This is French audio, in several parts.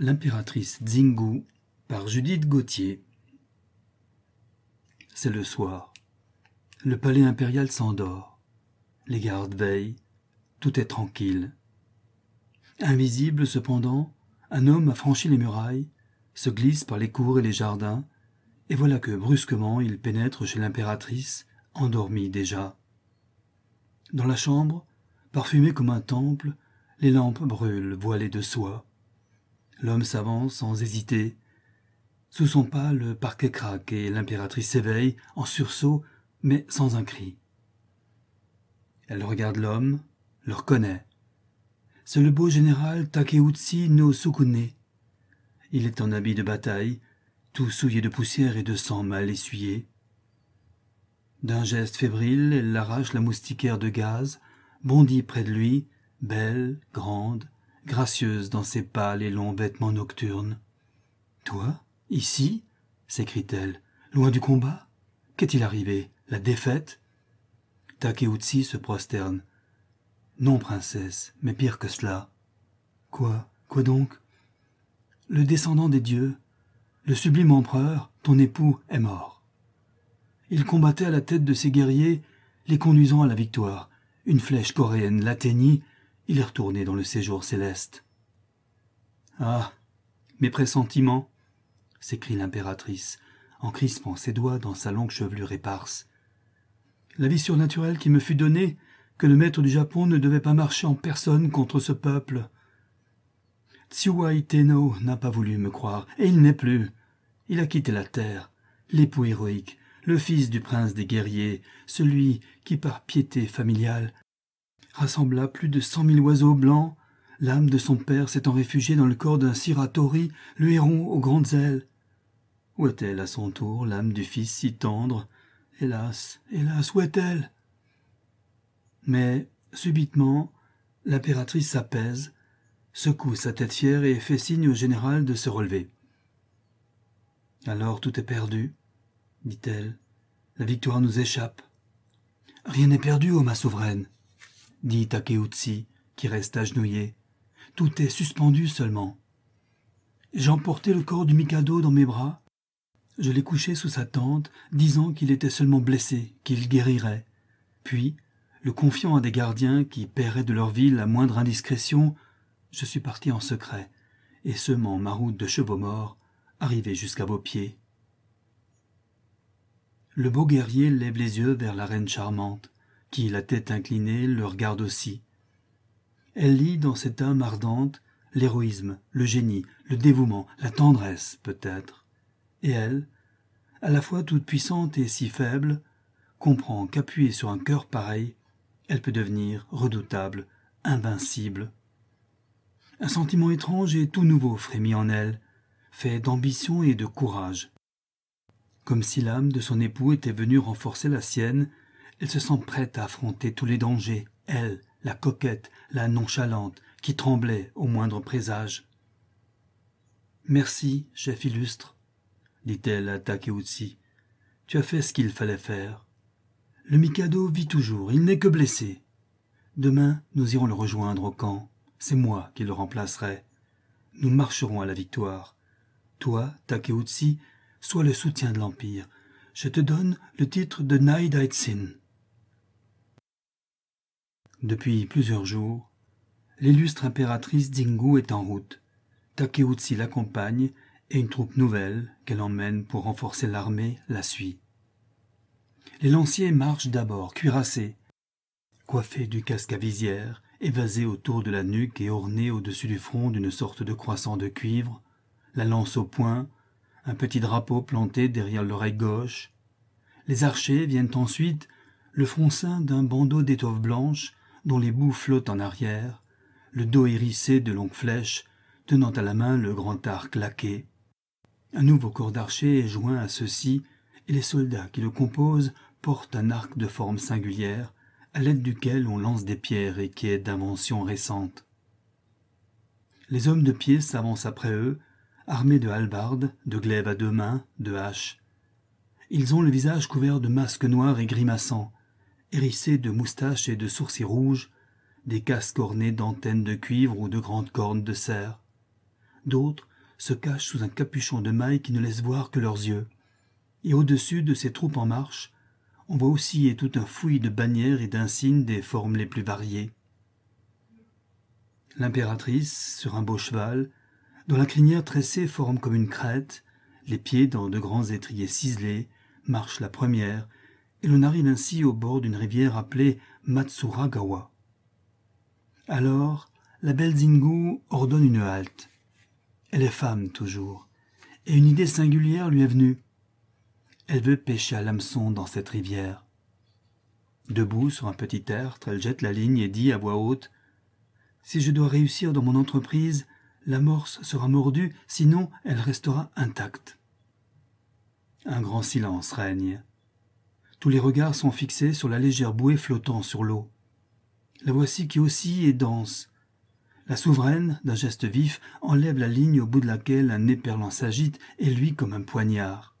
L'impératrice Zingou, par Judith Gauthier. C'est le soir. Le palais impérial s'endort. Les gardes veillent. Tout est tranquille. Invisible cependant, un homme a franchi les murailles, se glisse par les cours et les jardins, et voilà que brusquement il pénètre chez l'impératrice, endormie déjà. Dans la chambre, parfumée comme un temple, les lampes brûlent, voilées de soie. L'homme s'avance sans hésiter. Sous son pas, le parquet craque et l'impératrice s'éveille, en sursaut, mais sans un cri. Elle regarde l'homme, le reconnaît. C'est le beau général Takeuchi no Sukune. Il est en habit de bataille, tout souillé de poussière et de sang mal essuyé. D'un geste fébrile, elle arrache la moustiquaire de gaz, bondit près de lui, belle, grande, gracieuse dans ses pâles et longs vêtements nocturnes. Toi Ici s'écrie-t-elle. Loin du combat Qu'est-il arrivé La défaite Takeuchi se prosterne. Non, princesse, mais pire que cela. Quoi Quoi donc Le descendant des dieux, le sublime empereur, ton époux, est mort. Il combattait à la tête de ses guerriers, les conduisant à la victoire. Une flèche coréenne l'atteignit il est retourné dans le séjour céleste. Ah. Mes pressentiments. s'écrie l'impératrice, en crispant ses doigts dans sa longue chevelure éparse. La vie surnaturelle qui me fut donnée, que le maître du Japon ne devait pas marcher en personne contre ce peuple. Tsuwai Teno n'a pas voulu me croire, et il n'est plus. Il a quitté la terre, l'époux héroïque, le fils du prince des guerriers, celui qui, par piété familiale, rassembla plus de cent mille oiseaux blancs. L'âme de son père s'étant réfugiée dans le corps d'un siratori, le héron aux grandes ailes. Où est-elle à son tour, l'âme du fils si tendre Hélas, hélas, où est-elle Mais, subitement, l'impératrice s'apaise, secoue sa tête fière et fait signe au général de se relever. Alors tout est perdu, dit-elle. La victoire nous échappe. Rien n'est perdu, ô ma souveraine, dit qui reste agenouillé. Tout est suspendu seulement. J'emportai le corps du Mikado dans mes bras. Je l'ai couché sous sa tente, disant qu'il était seulement blessé, qu'il guérirait. Puis, le confiant à des gardiens qui paieraient de leur vie la moindre indiscrétion, je suis parti en secret, et semant ma route de chevaux morts, arrivé jusqu'à vos pieds. Le beau guerrier lève les yeux vers la reine charmante qui, la tête inclinée, le regarde aussi. Elle lit dans cette âme ardente l'héroïsme, le génie, le dévouement, la tendresse peut-être. Et elle, à la fois toute puissante et si faible, comprend qu'appuyée sur un cœur pareil, elle peut devenir redoutable, invincible. Un sentiment étrange et tout nouveau frémit en elle, fait d'ambition et de courage. Comme si l'âme de son époux était venue renforcer la sienne elle se sent prête à affronter tous les dangers, elle, la coquette, la nonchalante, qui tremblait au moindre présage. Merci, chef illustre, dit-elle à Takeuchi. Tu as fait ce qu'il fallait faire. Le Mikado vit toujours, il n'est que blessé. Demain, nous irons le rejoindre au camp. C'est moi qui le remplacerai. Nous marcherons à la victoire. Toi, Takeuchi, sois le soutien de l'Empire. Je te donne le titre de Naidaitsin. Depuis plusieurs jours, l'illustre impératrice Dingu est en route. Takeuchi l'accompagne et une troupe nouvelle qu'elle emmène pour renforcer l'armée la suit. Les lanciers marchent d'abord cuirassés, coiffés du casque à visière, évasé autour de la nuque et orné au-dessus du front d'une sorte de croissant de cuivre, la lance au poing, un petit drapeau planté derrière l'oreille gauche. Les archers viennent ensuite, le front ceint d'un bandeau d'étoffe blanche dont les bouts flottent en arrière, le dos hérissé de longues flèches, tenant à la main le grand arc laqué. Un nouveau corps d'archers est joint à ceux-ci, et les soldats qui le composent portent un arc de forme singulière, à l'aide duquel on lance des pierres et qui est d'invention récente. Les hommes de pied s'avancent après eux, armés de halbardes, de glaives à deux mains, de haches. Ils ont le visage couvert de masques noirs et grimaçants, hérissés de moustaches et de sourcils rouges, des casques ornés d'antennes de cuivre ou de grandes cornes de cerf. D'autres se cachent sous un capuchon de maille qui ne laisse voir que leurs yeux. Et au-dessus de ces troupes en marche, on voit aussi tout un fouillis de bannières et d'insignes des formes les plus variées. L'impératrice, sur un beau cheval, dont la crinière tressée forme comme une crête, les pieds dans de grands étriers ciselés, marche la première, et l'on arrive ainsi au bord d'une rivière appelée Matsuragawa. Alors, la belle Zingu ordonne une halte. Elle est femme toujours, et une idée singulière lui est venue. Elle veut pêcher à l'hameçon dans cette rivière. Debout sur un petit tertre, elle jette la ligne et dit à voix haute Si je dois réussir dans mon entreprise, l'amorce sera mordue, sinon elle restera intacte. Un grand silence règne. Tous les regards sont fixés sur la légère bouée flottant sur l'eau. La voici qui oscille et danse. La souveraine, d'un geste vif, enlève la ligne au bout de laquelle un éperlan s'agite et lui comme un poignard.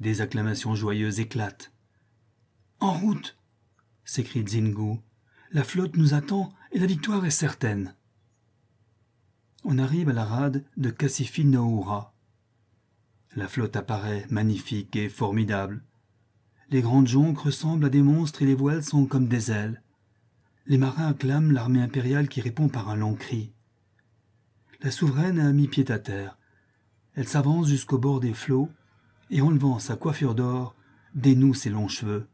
Des acclamations joyeuses éclatent. En route s'écrie Zingu. La flotte nous attend et la victoire est certaine. On arrive à la rade de Kassifi La flotte apparaît magnifique et formidable. Les grandes jonques ressemblent à des monstres et les voiles sont comme des ailes. Les marins acclament l'armée impériale qui répond par un long cri. La souveraine a mis pied à terre. Elle s'avance jusqu'au bord des flots et enlevant sa coiffure d'or, dénoue ses longs cheveux.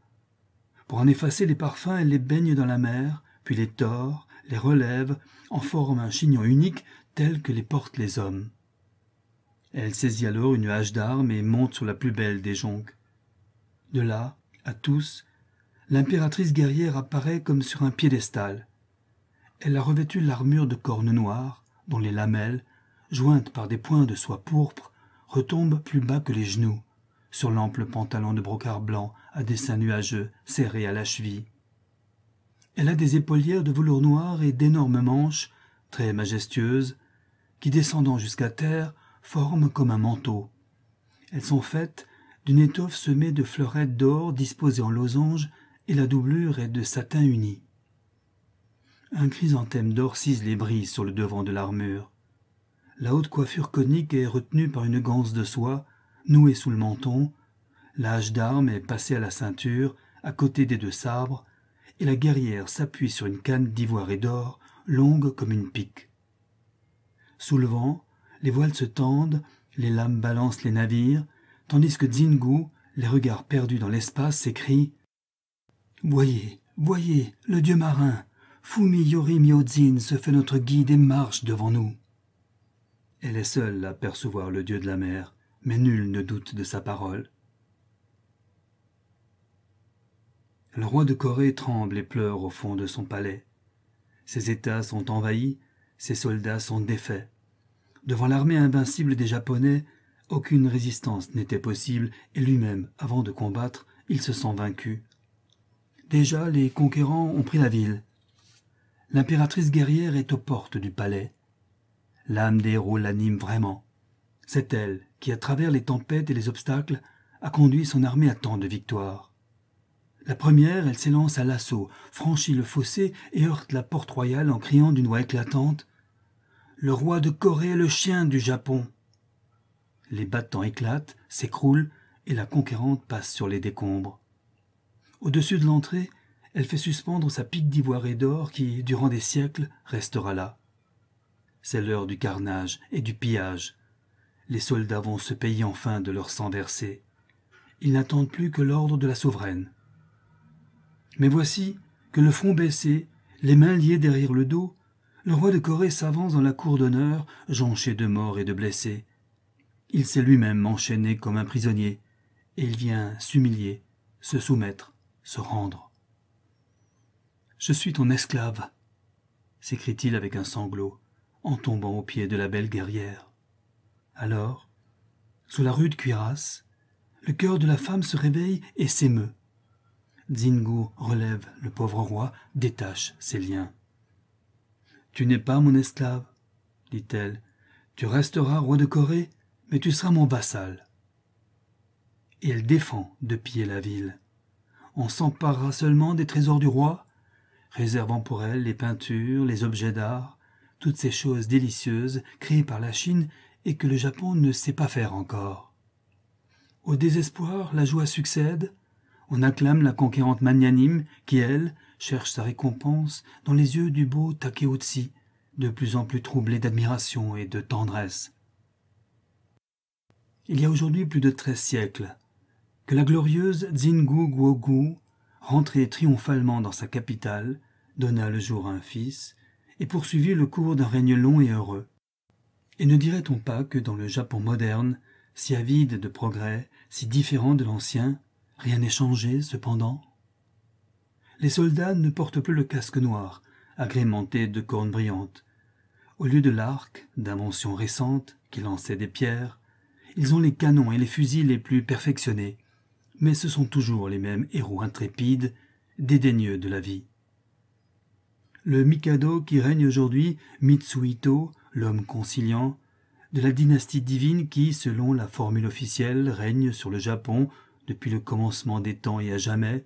Pour en effacer les parfums, elle les baigne dans la mer, puis les tord, les relève, en forme un chignon unique tel que les portent les hommes. Elle saisit alors une hache d'armes et monte sur la plus belle des jonques. De là, à tous, l'impératrice guerrière apparaît comme sur un piédestal. Elle a revêtu l'armure de cornes noires, dont les lamelles, jointes par des points de soie pourpre, retombent plus bas que les genoux, sur l'ample pantalon de brocart blanc à dessins nuageux serré à la cheville. Elle a des épaulières de velours noir et d'énormes manches, très majestueuses, qui descendant jusqu'à terre forment comme un manteau. Elles sont faites d'une étoffe semée de fleurettes d'or disposées en losanges et la doublure est de satin uni. Un chrysanthème d'or cise les brises sur le devant de l'armure. La haute coiffure conique est retenue par une ganse de soie, nouée sous le menton, L'âge d'armes est passé à la ceinture, à côté des deux sabres, et la guerrière s'appuie sur une canne d'ivoire et d'or, longue comme une pique. Sous le vent, les voiles se tendent, les lames balancent les navires, tandis que Zingu, les regards perdus dans l'espace, s'écrie Voyez, voyez, le dieu marin, Fumi Yori zin se fait notre guide et marche devant nous. Elle est seule à percevoir le dieu de la mer, mais nul ne doute de sa parole. Le roi de Corée tremble et pleure au fond de son palais. Ses États sont envahis, ses soldats sont défaits. Devant l'armée invincible des Japonais, aucune résistance n'était possible, et lui-même, avant de combattre, il se sent vaincu. Déjà, les conquérants ont pris la ville. L'impératrice guerrière est aux portes du palais. L'âme des héros l'anime vraiment. C'est elle qui, à travers les tempêtes et les obstacles, a conduit son armée à tant de victoires. La première, elle s'élance à l'assaut, franchit le fossé et heurte la porte royale en criant d'une voix éclatante Le roi de Corée est le chien du Japon. Les battants éclatent, s'écroulent, et la conquérante passe sur les décombres. Au-dessus de l'entrée, elle fait suspendre sa pique d'ivoire et d'or qui, durant des siècles, restera là. C'est l'heure du carnage et du pillage. Les soldats vont se payer enfin de leur sang versé. Ils n'attendent plus que l'ordre de la souveraine. Mais voici que le front baissé, les mains liées derrière le dos, le roi de Corée s'avance dans la cour d'honneur, jonché de morts et de blessés. Il s'est lui-même enchaîné comme un prisonnier, et il vient s'humilier, se soumettre, se rendre. Je suis ton esclave, s'écrie-t-il avec un sanglot, en tombant aux pieds de la belle guerrière. Alors, sous la rude cuirasse, le cœur de la femme se réveille et s'émeut. Zingu relève le pauvre roi, détache ses liens. Tu n'es pas mon esclave, dit-elle. Tu resteras roi de Corée mais tu seras mon vassal. Et elle défend de piller la ville. On s'emparera seulement des trésors du roi, réservant pour elle les peintures, les objets d'art, toutes ces choses délicieuses créées par la Chine et que le Japon ne sait pas faire encore. Au désespoir, la joie succède. On acclame la conquérante magnanime qui, elle, cherche sa récompense dans les yeux du beau Takeuchi, de plus en plus troublé d'admiration et de tendresse il y a aujourd'hui plus de treize siècles, que la glorieuse Zingou Guogu, rentrée triomphalement dans sa capitale, donna le jour à un fils, et poursuivit le cours d'un règne long et heureux. Et ne dirait-on pas que dans le Japon moderne, si avide de progrès, si différent de l'ancien, rien n'est changé cependant Les soldats ne portent plus le casque noir, agrémenté de cornes brillantes. Au lieu de l'arc, d'invention récente, qui lançait des pierres, ils ont les canons et les fusils les plus perfectionnés, mais ce sont toujours les mêmes héros intrépides, dédaigneux de la vie. Le Mikado qui règne aujourd'hui, Mitsuhito, l'homme conciliant, de la dynastie divine qui, selon la formule officielle, règne sur le Japon depuis le commencement des temps et à jamais,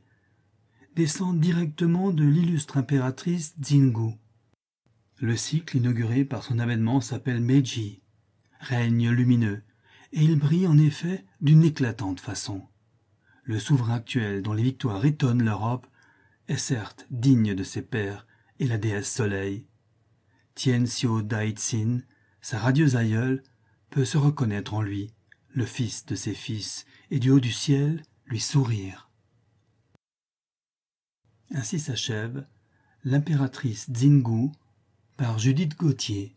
descend directement de l'illustre impératrice Zingu. Le cycle inauguré par son avènement s'appelle Meiji, règne lumineux, et il brille en effet d'une éclatante façon. Le souverain actuel dont les victoires étonnent l'Europe est certes digne de ses pères et la déesse soleil. Sio Daitsin, sa radieuse aïeule, peut se reconnaître en lui, le fils de ses fils, et du haut du ciel lui sourire. Ainsi s'achève L'impératrice Zingou par Judith Gauthier.